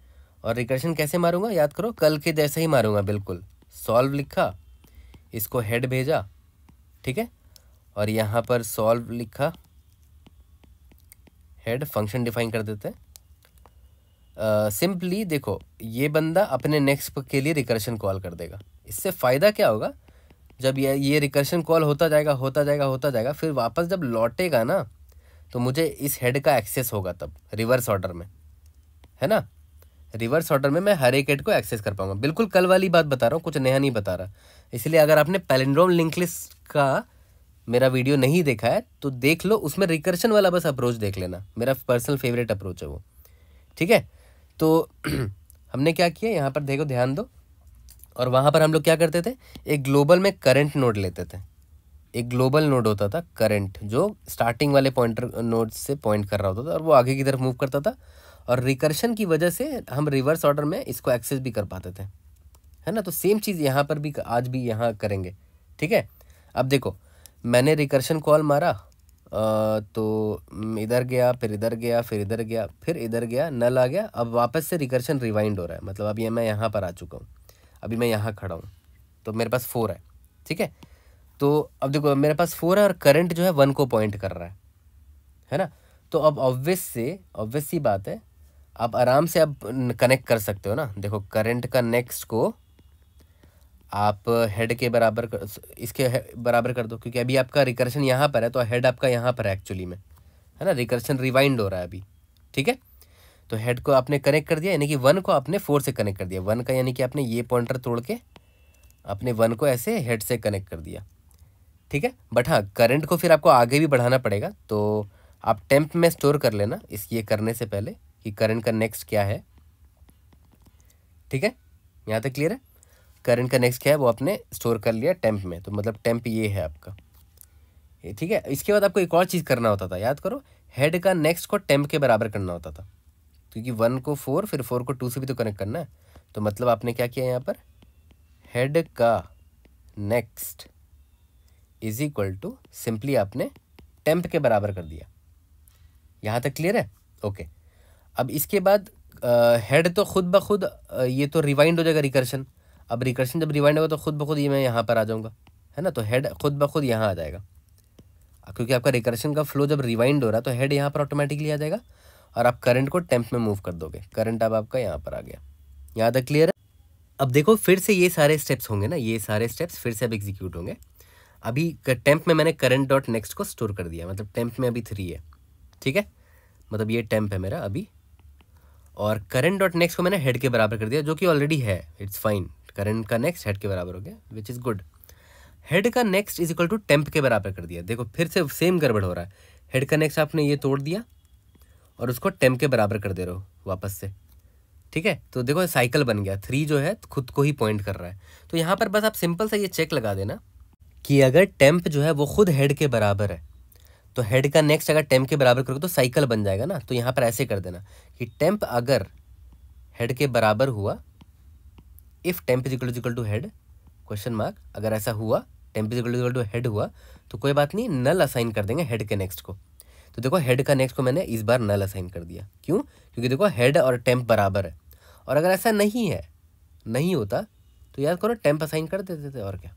और रिकर्शन कैसे मारूंगा याद करो कल के जैसा ही मारूंगा बिल्कुल सॉल्व लिखा इसको हेड भेजा ठीक है और यहाँ पर सॉल्व लिखा हेड फंक्शन डिफाइन कर देते हैं सिंपली uh, देखो ये बंदा अपने नेक्स्ट के लिए रिकर्शन कॉल कर देगा इससे फ़ायदा क्या होगा जब ये ये रिकर्शन कॉल होता जाएगा होता जाएगा होता जाएगा फिर वापस जब लौटेगा ना तो मुझे इस हेड का एक्सेस होगा तब रिवर्स ऑर्डर में है ना रिवर्स ऑर्डर में मैं हर एक हेड को एक्सेस कर पाऊंगा बिल्कुल कल वाली बात बता रहा हूँ कुछ नया नहीं बता रहा इसलिए अगर आपने पैलेंड्रोम लिंक लिस्ट का मेरा वीडियो नहीं देखा है तो देख लो उसमें रिकर्शन वाला बस अप्रोच देख लेना मेरा पर्सनल फेवरेट अप्रोच है वो ठीक है तो हमने क्या किया यहाँ पर देखो ध्यान दो और वहाँ पर हम लोग क्या करते थे एक ग्लोबल में करंट नोड लेते थे एक ग्लोबल नोड होता था करंट जो स्टार्टिंग वाले पॉइंटर नोड से पॉइंट कर रहा होता था और वो आगे की तरफ मूव करता था और रिकर्शन की वजह से हम रिवर्स ऑर्डर में इसको एक्सेस भी कर पाते थे है ना तो सेम चीज़ यहाँ पर भी आज भी यहाँ करेंगे ठीक है अब देखो मैंने रिकर्शन कॉल मारा तो इधर गया फिर इधर गया फिर इधर गया फिर इधर गया नल आ गया अब वापस से रिकर्शन रिवाइंड हो रहा है मतलब अभी मैं यहाँ पर आ चुका हूँ अभी मैं यहाँ खड़ा हूँ तो मेरे पास फोर है ठीक है तो अब देखो मेरे पास फोर है और करंट जो है वन को पॉइंट कर रहा है है ना तो अब ऑब्वियस से ऑब्वियस सी बात है आप आराम से आप कनेक्ट कर सकते हो ना देखो करंट का नेक्स्ट को आप हेड के बराबर कर, इसके बराबर कर दो क्योंकि अभी आपका रिकर्शन यहाँ पर है तो हेड आपका यहाँ पर है एक्चुअली में है ना रिकर्शन रिवाइंड हो रहा है अभी ठीक है तो हेड को आपने कनेक्ट कर दिया यानी कि वन को आपने फोर से कनेक्ट कर दिया वन का यानी कि आपने ये पॉइंटर तोड़ के आपने वन को ऐसे हेड से कनेक्ट कर दिया ठीक है बट हाँ करंट को फिर आपको आगे भी बढ़ाना पड़ेगा तो आप टेम्प में स्टोर कर लेना इस ये करने से पहले कि करंट का नेक्स्ट क्या है ठीक है यहाँ तक क्लियर है करंट का नेक्स्ट क्या है वो आपने स्टोर कर लिया टेम्प में तो मतलब टेम्प ये है आपका ठीक है इसके बाद आपको एक और चीज़ करना होता था याद करो हेड का नेक्स्ट को टेम्प के बराबर करना होता था क्योंकि वन को फोर फिर फोर को टू से भी तो कनेक्ट करना है तो मतलब आपने क्या किया यहाँ पर हेड का next is equal to simply आपने टेम्प के बराबर कर दिया यहाँ तक क्लियर है ओके अब इसके बाद हेड तो खुद ब खुद ये तो रिवाइंड हो जाएगा रिकर्शन अब रिकर्शन जब रिवाइंड होगा तो खुद ब खुद ये मैं यहाँ पर आ जाऊँगा है ना तो हेड खुद ब खुद यहाँ आ जाएगा क्योंकि आपका रिकर्शन का फ्लो जब रिवाइंड हो रहा है तो हेड यहाँ पर ऑटोमेटिकली आ जाएगा और आप करंट को टेम्प में मूव कर दोगे करंट अब आपका यहाँ पर आ गया यहाँ तक क्लियर है अब देखो फिर से ये सारे स्टेप्स होंगे ना ये सारे स्टेप्स फिर से अब एग्जीक्यूट होंगे अभी टेम्प में मैंने करंट डॉट नेक्स्ट को स्टोर कर दिया मतलब टेम्प में अभी थ्री है ठीक है मतलब ये टेम्प है मेरा अभी और करंट डॉट नेक्स्ट को मैंने हेड के बराबर कर दिया जो कि ऑलरेडी है इट्स फाइन करंट का नेक्स्ट हेड के बराबर हो गया विच इज़ गुड हेड का next is equal to temp के बराबर कर दिया देखो फिर से सेम गड़बड़ हो रहा है हेड का नेक्स्ट आपने ये तोड़ दिया और उसको टेम्प के बराबर कर दे रहे हो वापस से ठीक है तो देखो साइकिल बन गया थ्री जो है खुद को ही पॉइंट कर रहा है तो यहाँ पर बस आप सिंपल सा ये चेक लगा देना कि अगर टेम्प जो है वो खुद हेड के बराबर है तो हेड का नेक्स्ट अगर टेम्प के बराबर करोगे तो साइकिल बन जाएगा ना तो यहाँ पर ऐसे कर देना कि टेम्प अगर हेड के बराबर हुआ if temp is equal to head question mark अगर ऐसा हुआ temp is equal to head हुआ तो कोई बात नहीं नल असाइन कर देंगे हेड के नेक्स्ट को तो देखो हेड का नेक्स्ट को मैंने इस बार नल असाइन कर दिया क्यों क्योंकि देखो हेड और टेम्प बराबर है और अगर ऐसा नहीं है नहीं होता तो याद करो टेम्प असाइन कर देते थे और क्या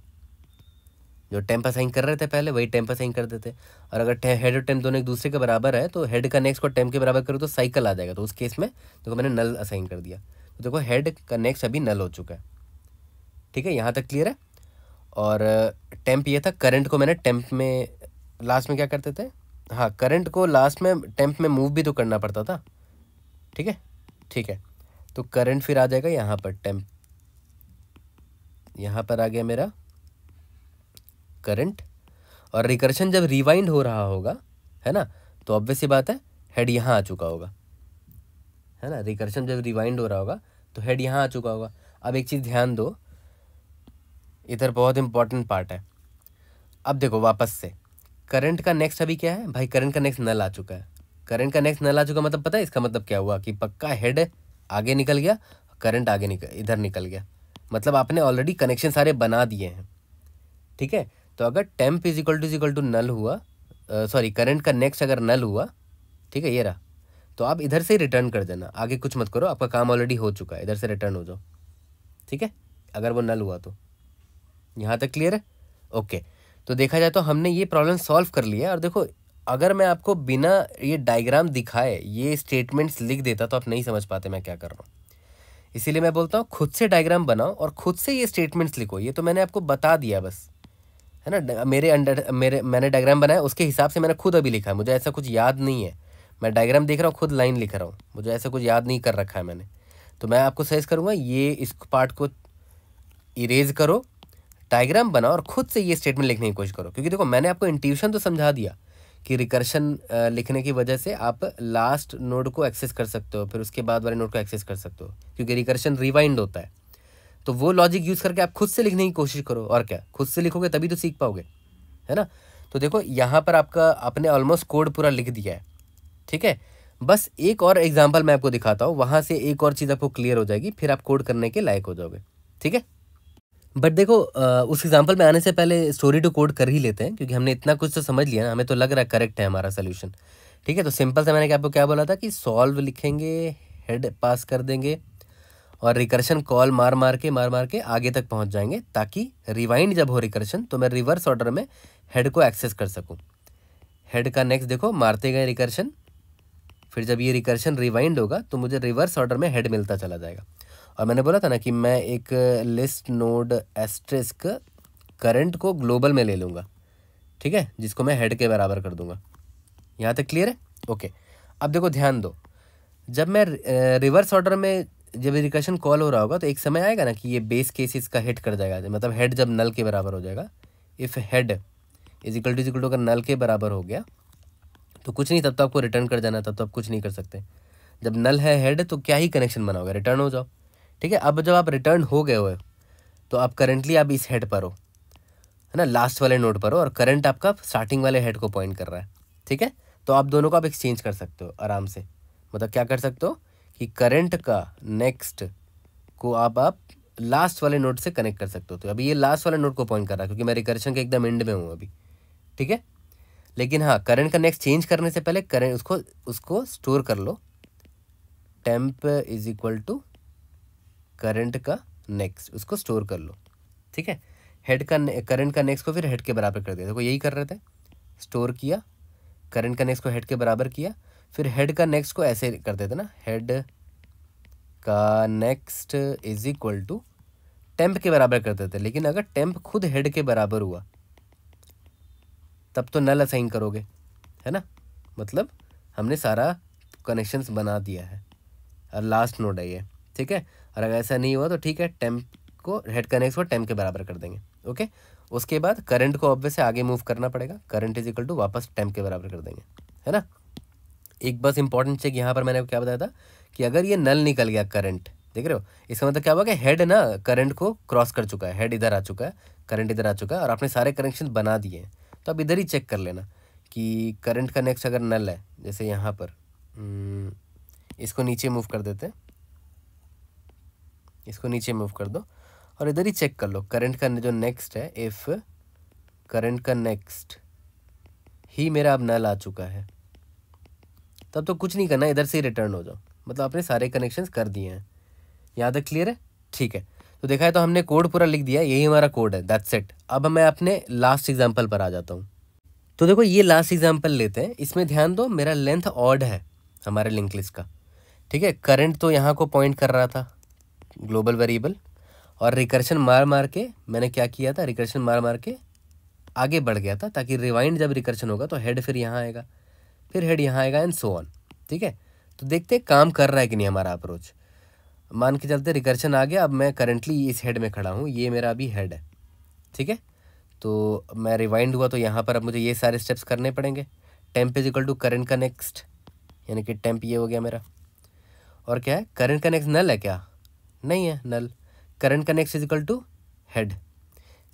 जो टेम्प असाइन कर रहे थे पहले वही टेम्प असाइन कर देते और अगर हेड और टेम्प दोनों एक दूसरे के बराबर है तो हेड का नेक्स्ट को टेम्प के बराबर करो तो साइकिल आ जाएगा तो उस केस में देखो मैंने नल असाइन कर दिया तो देखो हेड कनेक्ट अभी नल हो चुका है ठीक है यहाँ तक क्लियर है और टेम्प uh, ये था करंट को मैंने टेम्प में लास्ट में क्या करते थे हाँ करंट को लास्ट में टेम्प में मूव भी तो करना पड़ता था ठीक है ठीक है तो करंट फिर आ जाएगा यहाँ पर टेम्प यहाँ पर आ गया मेरा करंट और रिकर्शन जब रिवाइंड हो रहा होगा है ना तो ऑब्वियस ही बात है हेड यहाँ आ चुका होगा है ना रिकर्शन जब रिवाइंड हो रहा होगा तो हेड यहाँ आ चुका होगा अब एक चीज़ ध्यान दो इधर बहुत इंपॉर्टेंट पार्ट है अब देखो वापस से करंट का नेक्स्ट अभी क्या है भाई करंट का नेक्स्ट नल आ चुका है करंट का नेक्स्ट नल आ चुका मतलब पता है इसका मतलब क्या हुआ कि पक्का हेड आगे निकल गया करंट आगे निकल इधर निकल गया मतलब आपने ऑलरेडी कनेक्शन सारे बना दिए हैं ठीक है तो अगर temp is equal to is equal to null हुआ सॉरी करंट का नेक्स्ट अगर नल हुआ ठीक है ये रहा तो आप इधर से रिटर्न कर देना आगे कुछ मत करो आपका काम ऑलरेडी हो चुका है इधर से रिटर्न हो जाओ ठीक है अगर वो नल हुआ तो यहाँ तक क्लियर है ओके तो देखा जाए तो हमने ये प्रॉब्लम सॉल्व कर लिया और देखो अगर मैं आपको बिना ये डायग्राम दिखाए ये स्टेटमेंट्स लिख देता तो आप नहीं समझ पाते मैं क्या कर रहा हूँ इसीलिए मैं बोलता हूँ खुद से डायग्राम बनाओ और खुद से ये स्टेटमेंट्स लिखो ये तो मैंने आपको बता दिया बस है ना मेरे अंडर मेरे मैंने डायग्राम बनाया उसके हिसाब से मैंने खुद अभी लिखा है मुझे ऐसा कुछ याद नहीं है मैं डायग्राम देख रहा हूँ खुद लाइन लिख रहा हूँ मुझे ऐसा कुछ याद नहीं कर रखा है मैंने तो मैं आपको सजेस्ट करूँगा ये इस पार्ट को इरेज करो डायग्राम बनाओ और खुद से ये स्टेटमेंट लिखने की कोशिश करो क्योंकि देखो मैंने आपको इंट्यूशन तो समझा दिया कि रिकर्शन लिखने की वजह से आप लास्ट नोड को एक्सेस कर सकते हो फिर उसके बाद वाले नोड को एक्सेस कर सकते हो क्योंकि रिकर्शन रिवाइंड होता है तो वो लॉजिक यूज़ करके आप खुद से लिखने की कोशिश करो और क्या खुद से लिखोगे तभी तो सीख पाओगे है ना तो देखो यहाँ पर आपका आपने ऑलमोस्ट कोड पूरा लिख दिया है ठीक है बस एक और एग्जाम्पल मैं आपको दिखाता हूँ वहाँ से एक और चीज़ आपको क्लियर हो जाएगी फिर आप कोड करने के लायक हो जाओगे ठीक है बट देखो उस एग्जाम्पल में आने से पहले स्टोरी टू कोड कर ही लेते हैं क्योंकि हमने इतना कुछ तो समझ लिया ना हमें तो लग रहा है करेक्ट है हमारा सोल्यूशन ठीक है तो सिंपल से मैंने आपको क्या बोला था कि सॉल्व लिखेंगे हेड पास कर देंगे और रिकर्शन कॉल मार मार के मार मार के आगे तक पहुंच जाएंगे ताकि रिवाइंड जब हो रिकर्शन तो मैं रिवर्स ऑर्डर में हेड को एक्सेस कर सकूं हेड का नेक्स्ट देखो मारते गए रिकर्शन फिर जब ये रिकर्शन रिवाइंड होगा तो मुझे रिवर्स ऑर्डर में हेड मिलता चला जाएगा और मैंने बोला था ना कि मैं एक लिस्ट नोड एस्ट्रिस्क करंट को ग्लोबल में ले लूँगा ठीक है जिसको मैं हेड के बराबर कर दूंगा यहाँ तक क्लियर है ओके अब देखो ध्यान दो जब मैं रिवर्स ऑर्डर में जब रिकर्शन कॉल हो रहा होगा तो एक समय आएगा ना कि ये बेस केस इसका हिट कर जाएगा मतलब हेड जब नल के बराबर हो जाएगा if head is equal to is equal to अगर नल के बराबर हो गया तो कुछ नहीं तब तो आपको रिटर्न कर जाना तब तो आप कुछ नहीं कर सकते जब नल है हेड तो क्या ही कनेक्शन बनाओगे रिटर्न हो जाओ ठीक है अब जब आप रिटर्न हो गए हो तो आप करेंटली आप इस हेड पर हो है ना लास्ट वाले नोट पर हो और करंट आपका स्टार्टिंग वाले हेड को पॉइंट कर रहा है ठीक है तो आप दोनों को आप एक्सचेंज कर सकते हो आराम से मतलब क्या कर सकते हो कि करंट का नेक्स्ट को आप आप लास्ट वाले नोट से कनेक्ट कर सकते हो तो अभी ये लास्ट वाले नोट को पॉइंट कर रहा है क्योंकि मैं रिकर्शन के एकदम एंड में हूँ अभी ठीक है लेकिन हाँ करंट का नेक्स्ट चेंज करने से पहले करंट उसको उसको स्टोर कर लो temp is equal to current का नेक्स्ट उसको स्टोर कर लो ठीक है हेड का करंट का नेक्स्ट को फिर हेड के बराबर कर दिया देखो यही कर रहे थे स्टोर किया करंट का नेक्स्ट को हेड के बराबर किया फिर हेड का नेक्स्ट को ऐसे करते थे ना हेड का next is equal to temp के बराबर करते थे लेकिन अगर टेम्प खुद हेड के बराबर हुआ तब तो नल असाइन करोगे है ना मतलब हमने सारा कनेक्शंस बना दिया है और लास्ट नोड है ये ठीक है और अगर ऐसा नहीं हुआ तो ठीक है टेम्प को हेड कनेक्ट को टेम्प के बराबर कर देंगे ओके उसके बाद करंट को ऑब्वियस आगे मूव करना पड़ेगा करंट इज इक्वल टू वापस टेम्प के बराबर कर देंगे है ना एक बस इंपॉर्टेंट चेक यहाँ पर मैंने क्या बताया था कि अगर ये नल निकल गया करंट देख रहे हो इसका मतलब क्या हुआ कि हेड ना करंट को क्रॉस कर चुका है हेड इधर आ चुका है करंट इधर आ चुका है और आपने सारे कनेक्शन बना दिए हैं तो आप इधर ही चेक कर लेना कि करंट का नेक्स्ट अगर नल है जैसे यहाँ पर हम्म, इसको नीचे मूव कर देते हैं इसको नीचे मूव कर दो और इधर ही चेक कर लो करंट का जो नेक्स्ट है इफ़ करंट का नेक्स्ट ही मेरा अब नल आ चुका है तब तो, तो कुछ नहीं करना इधर से ही रिटर्न हो जाओ मतलब आपने सारे कनेक्शंस कर दिए हैं यहाँ तक क्लियर है ठीक है तो देखा है तो हमने कोड पूरा लिख दिया यही हमारा कोड है दैट्स इट अब मैं अपने लास्ट एग्जाम्पल पर आ जाता हूँ तो देखो ये लास्ट एग्जाम्पल लेते हैं इसमें ध्यान दो मेरा लेंथ ऑड है हमारे लिंक लिस्ट का ठीक है करंट तो यहाँ को पॉइंट कर रहा था ग्लोबल वेरिएबल और रिकर्शन मार मार के मैंने क्या किया था रिकर्शन मार मार के आगे बढ़ गया था ताकि रिवाइंड जब रिकर्शन होगा तो हेड फिर यहाँ आएगा फिर हेड यहाँ आएगा एंड सो ऑन ठीक है तो देखते काम कर रहा है कि नहीं हमारा अप्रोच मान के चलते रिकर्शन आ गया अब मैं करेंटली इस हेड में खड़ा हूँ ये मेरा अभी हेड है ठीक है तो मैं रिवाइंड हुआ तो यहाँ पर अब मुझे ये सारे स्टेप्स करने पड़ेंगे temp is equal to current का नेक्स्ट यानी कि टेम्प ये हो गया मेरा और क्या है करंट का नेक्स्ट नल है क्या नहीं है नल करंट का next is equal to head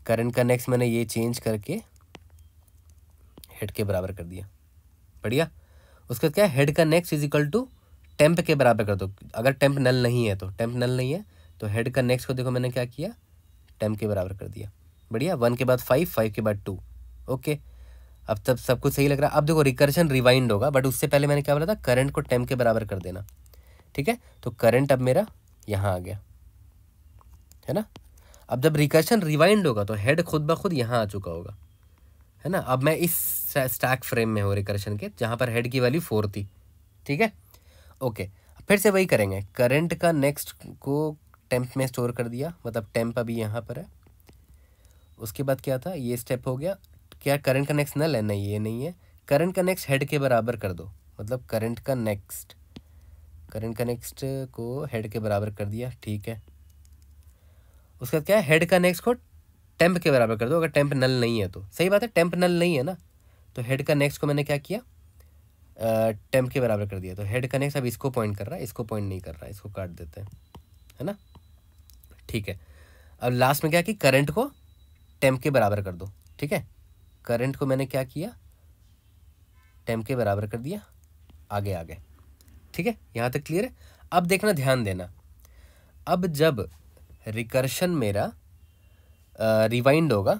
current का नेक्स्ट मैंने ये चेंज करके हेड के बराबर कर दिया बढ़िया उसके बाद क्या हेड का next is equal to temp के बराबर कर दो अगर टेम्प नल नहीं है तो टेम्प नल नहीं है तो हेड का नेक्स्ट को देखो मैंने क्या किया टेम्प के बराबर कर दिया बढ़िया वन के बाद फाइव फाइव के बाद टू ओके अब तब सब कुछ सही लग रहा है अब देखो रिकर्शन रिवाइंड होगा बट उससे पहले मैंने क्या बोला था करंट को टेम्प के बराबर कर देना ठीक है तो करंट अब मेरा यहाँ आ गया है ना अब जब रिकर्शन रिवाइंड होगा तो हेड खुद ब खुद यहाँ आ चुका होगा है ना अब मैं इस स्टैक फ्रेम में हूँ रिकर्शन के जहाँ पर हेड की वैल्यू फोर थी ठीक है ओके फिर से वही करेंगे करंट का नेक्स्ट को टेम्प में स्टोर कर दिया मतलब टेम्प अभी यहाँ पर है उसके बाद क्या था ये स्टेप हो गया क्या करंट का नेक्स्ट नल है नहीं ये नहीं है करंट का नेक्स्ट हेड के बराबर कर दो मतलब करंट का नेक्स्ट करंट का नेक्स्ट को हेड के बराबर कर दिया ठीक है उसके बाद क्या है हेड का नेक्स्ट को टेम्प के बराबर कर दो अगर टेम्प नल नहीं है तो सही बात है टेम्प नल नहीं है ना तो हेड का नेक्स्ट को मैंने क्या किया टेम्प के बराबर कर दिया तो हेड कनेक्स अब इसको पॉइंट कर रहा है इसको पॉइंट नहीं कर रहा है इसको काट देते हैं है ना ठीक है अब लास्ट में क्या कि करंट को टेम्प के बराबर कर दो ठीक है करंट को मैंने क्या किया टेम्प के बराबर कर दिया आगे आगे ठीक है यहाँ तक क्लियर है अब देखना ध्यान देना अब जब रिकर्शन मेरा रिवाइंड होगा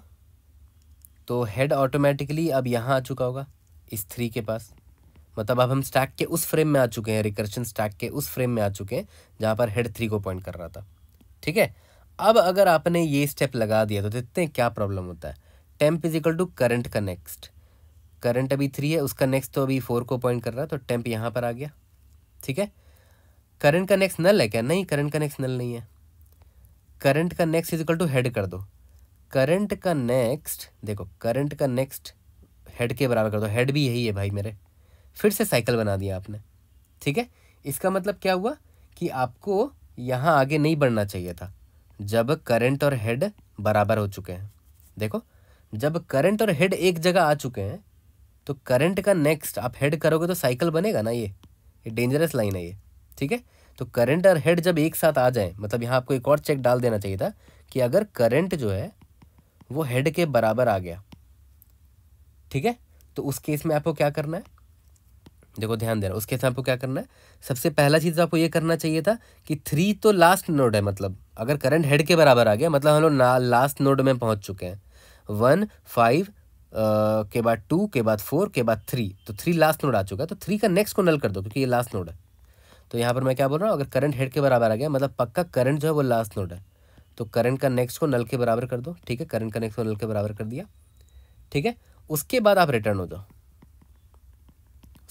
तो हेड ऑटोमेटिकली अब यहाँ आ चुका होगा इस थ्री के पास मतलब अब हम स्टैक के उस फ्रेम में आ चुके हैं रिकर्शन स्टैक के उस फ्रेम में आ चुके हैं जहाँ पर हेड थ्री को पॉइंट कर रहा था ठीक है अब अगर आपने ये स्टेप लगा दिया तो देखते हैं क्या प्रॉब्लम होता है temp is equal to current का नेक्स्ट करंट अभी थ्री है उसका नेक्स्ट तो अभी फोर को पॉइंट कर रहा है तो टेम्प यहाँ पर आ गया ठीक है करंट का नेक्स्ट नल है क्या नहीं करंट का नेक्स्ट नल नहीं है करंट का next is equal to head कर दो करंट का नेक्स्ट देखो करंट का नेक्स्ट हेड के बराबर कर दो हेड भी यही है भाई मेरे फिर से साइकिल बना दिया आपने ठीक है इसका मतलब क्या हुआ कि आपको यहाँ आगे नहीं बढ़ना चाहिए था जब करंट और हेड बराबर हो चुके हैं देखो जब करंट और हेड एक जगह आ चुके हैं तो करंट का नेक्स्ट आप हेड करोगे तो साइकिल बनेगा ना ये ये डेंजरस लाइन है ये ठीक है तो करंट और हेड जब एक साथ आ जाए मतलब यहाँ आपको एक और चेक डाल देना चाहिए था कि अगर करंट जो है वो हेड के बराबर आ गया ठीक है तो उस केस में आपको क्या करना है देखो ध्यान देना उसके साथ आपको क्या करना है सबसे पहला चीज़ आपको ये करना चाहिए था कि थ्री तो लास्ट नोड है मतलब अगर करंट हेड के बराबर आ गया मतलब हम लोग लास्ट नोड में पहुंच चुके हैं वन फाइव के बाद टू के बाद फोर के बाद थ्री तो थ्री लास्ट नोड आ चुका है तो थ्री का नेक्स्ट को नल कर दो क्योंकि ये लास्ट नोड है तो यहाँ पर मैं क्या बोल रहा हूँ अगर करंट हेड के बराबर आ गया मतलब पक्का करंट जो है वो लास्ट नोड है तो करंट का नेक्स्ट को नल के बराबर कर दो ठीक है करंट का नेक्स्ट को नल के बराबर कर दिया ठीक है उसके बाद आप रिटर्न हो जाओ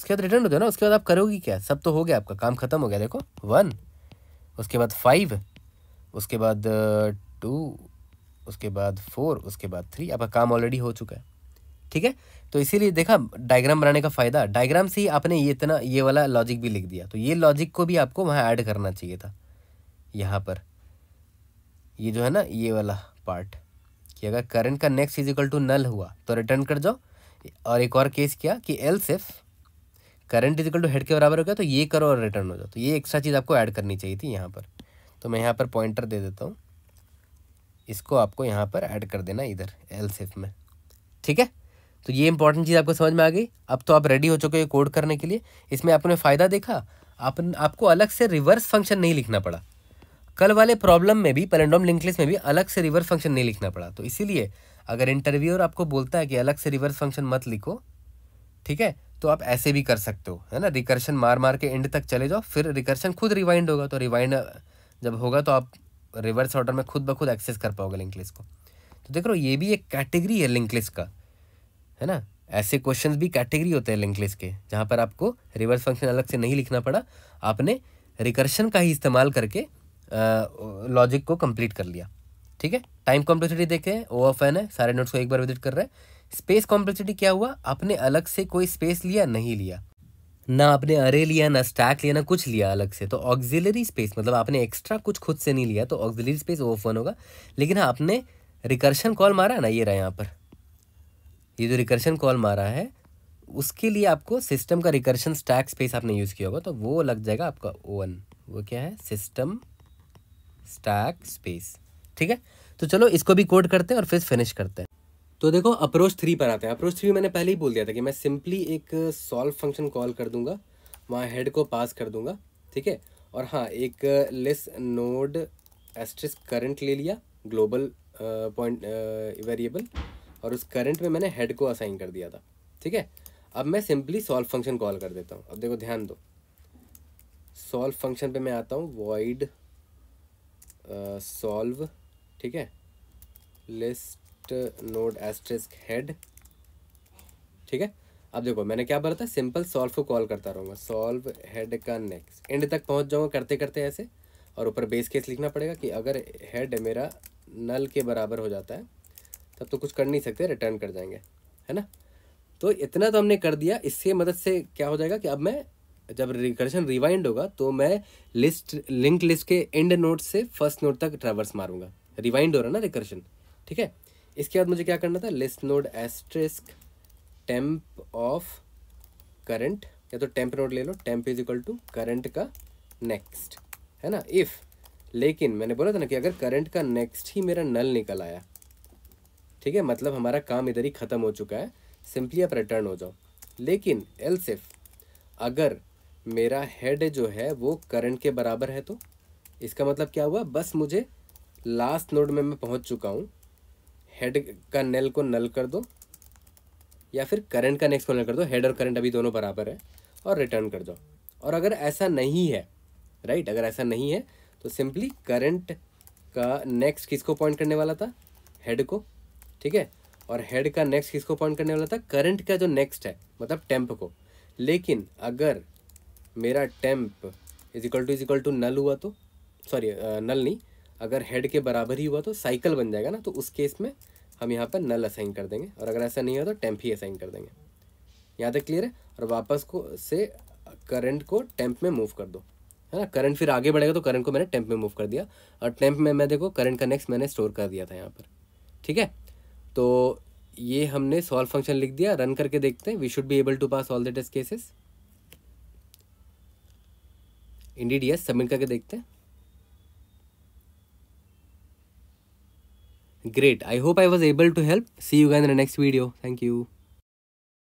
उसके बाद रिटर्न हो हो ना उसके बाद आप करोगे क्या सब तो हो गया आपका काम खत्म हो गया देखो वन उसके बाद फाइव उसके बाद टू uh, उसके बाद फोर उसके बाद थ्री आपका काम ऑलरेडी हो चुका है ठीक है तो इसीलिए देखा डायग्राम बनाने का फ़ायदा डायग्राम से ही आपने ये इतना ये वाला लॉजिक भी लिख दिया तो ये लॉजिक को भी आपको वहाँ ऐड करना चाहिए था यहाँ पर ये जो है ना ये वाला पार्ट कि अगर करंट का नेक्स्ट इजिकल टू नल हुआ तो रिटर्न कर जाओ और एक और केस किया कि else if current is equal to head के बराबर हो गया तो ये करो और रिटर्न हो जाओ तो ये एक्स्ट्रा चीज़ आपको ऐड करनी चाहिए थी यहाँ पर तो मैं यहाँ पर पॉइंटर दे देता हूँ इसको आपको यहाँ पर ऐड कर देना इधर एल सेफ में ठीक है तो ये इंपॉर्टेंट चीज़ आपको समझ में आ गई अब तो आप रेडी हो चुके हो कोड करने के लिए इसमें आपने फ़ायदा देखा आप आपको अलग से रिवर्स फंक्शन नहीं लिखना पड़ा कल वाले प्रॉब्लम में भी पेलेंडोम लिंकलिस में भी अलग से रिवर्स फंक्शन नहीं लिखना पड़ा तो इसीलिए अगर इंटरव्यूअर आपको बोलता है कि अलग से रिवर्स फंक्शन मत लिखो ठीक है तो आप ऐसे भी कर सकते हो है ना रिकर्शन मार मार के एंड तक चले जाओ फिर रिकर्शन खुद रिवाइंड होगा तो रिवाइंड जब होगा तो आप रिवर्स ऑर्डर में खुद ब खुद एक्सेस कर पाओगे लिंक लिस्ट को तो देख लो ये भी एक कैटेगरी है लिंक लिस्ट का है ना ऐसे क्वेश्चंस भी कैटेगरी होते हैं लिंक लिस्ट के जहाँ पर आपको रिवर्स फंक्शन अलग से नहीं लिखना पड़ा आपने रिकर्शन का ही इस्तेमाल करके लॉजिक को कम्प्लीट कर लिया ठीक है टाइम कॉम्प्लेक्सिटी देखें ओ ऑफ एन है सारे नोट्स को एक बार विजिट कर रहे हैं स्पेस कॉम्प्लेक्सिटी क्या हुआ आपने अलग से कोई स्पेस लिया नहीं लिया ना आपने अरे लिया ना स्टैक लिया ना कुछ लिया अलग से तो ऑक्सिलरी स्पेस मतलब आपने एक्स्ट्रा कुछ खुद से नहीं लिया तो ऑक्सिलरी स्पेस ऑफ वन होगा लेकिन हाँ आपने रिकर्शन कॉल मारा ना ये रहा यहाँ पर ये जो रिकर्शन कॉल मारा है उसके लिए आपको सिस्टम का रिकर्शन स्टैक स्पेस आपने यूज़ किया होगा तो वो लग जाएगा आपका वन वो क्या है सिस्टम स्टैक स्पेस ठीक है तो चलो इसको भी कोड करते हैं और फिर फिनिश करते हैं तो देखो अप्रोच थ्री पर आते हैं अप्रोच थ्री मैंने पहले ही बोल दिया था कि मैं सिंपली एक सॉल्व फंक्शन कॉल कर दूंगा वहाँ हेड को पास कर दूंगा ठीक है और हाँ एक लेस नोड एस्ट्रिस करंट ले लिया ग्लोबल पॉइंट वेरिएबल और उस करंट में मैंने हेड को असाइन कर दिया था ठीक है अब मैं सिंपली सॉल्व फंक्शन कॉल कर देता हूँ अब देखो ध्यान दो सॉल्व फंक्शन पे मैं आता हूँ वॉइड सॉल्व ठीक है less next node asterisk head ठीक है अब देखो मैंने क्या बोला था सिंपल सॉल्व को कॉल करता रहूँगा सॉल्व हेड का नेक्स्ट एंड तक पहुँच जाऊँगा करते करते ऐसे और ऊपर बेस केस लिखना पड़ेगा कि अगर हेड मेरा नल के बराबर हो जाता है तब तो कुछ कर नहीं सकते रिटर्न कर जाएंगे है ना तो इतना तो हमने कर दिया इससे मदद से क्या हो जाएगा कि अब मैं जब रिकर्शन रिवाइंड होगा तो मैं लिस्ट लिंक लिस्ट के एंड नोट से फर्स्ट नोट तक ट्रैवर्स मारूंगा रिवाइंड हो रहा है ना रिकर्शन ठीक है इसके बाद मुझे क्या करना था list node asterisk temp of current या तो टेम्प नोड ले लो temp is equal to current का नेक्स्ट है ना इफ़ लेकिन मैंने बोला था ना कि अगर करंट का नेक्स्ट ही मेरा नल निकल आया ठीक है मतलब हमारा काम इधर ही ख़त्म हो चुका है सिंपली आप रिटर्न हो जाओ लेकिन एल सिफ अगर मेरा हेड जो है वो करंट के बराबर है तो इसका मतलब क्या हुआ बस मुझे लास्ट नोड में मैं पहुंच चुका हूं हेड का नल को नल कर दो या फिर करंट का नेक्स्ट को नल कर दो हेड और करंट अभी दोनों बराबर है और रिटर्न कर दो और अगर ऐसा नहीं है राइट अगर ऐसा नहीं है तो सिंपली करंट का नेक्स्ट किसको पॉइंट करने वाला था हेड को ठीक है और हेड का नेक्स्ट किसको पॉइंट करने वाला था करंट का जो नेक्स्ट है मतलब टेम्प को लेकिन अगर मेरा temp is equal to is equal to null हुआ तो सॉरी नल नहीं अगर हेड के बराबर ही हुआ तो साइकिल बन जाएगा ना तो उस केस में हम यहाँ पर नल असाइन कर देंगे और अगर ऐसा नहीं हो तो टेम्प ही असाइन कर देंगे यहाँ तक क्लियर है और वापस को से करंट को टेम्प में मूव कर दो है ना करंट फिर आगे बढ़ेगा तो करंट को मैंने टेम्प में मूव कर दिया और टेम्प में मैं देखो करंट का नेक्स्ट मैंने स्टोर कर दिया था यहाँ पर ठीक है तो ये हमने सॉल्व फंक्शन लिख दिया रन करके देखते हैं we should be able to pass all the test cases indeed yes submit करके देखते हैं Great. I hope I was able to help. See you guys in the next video. Thank you.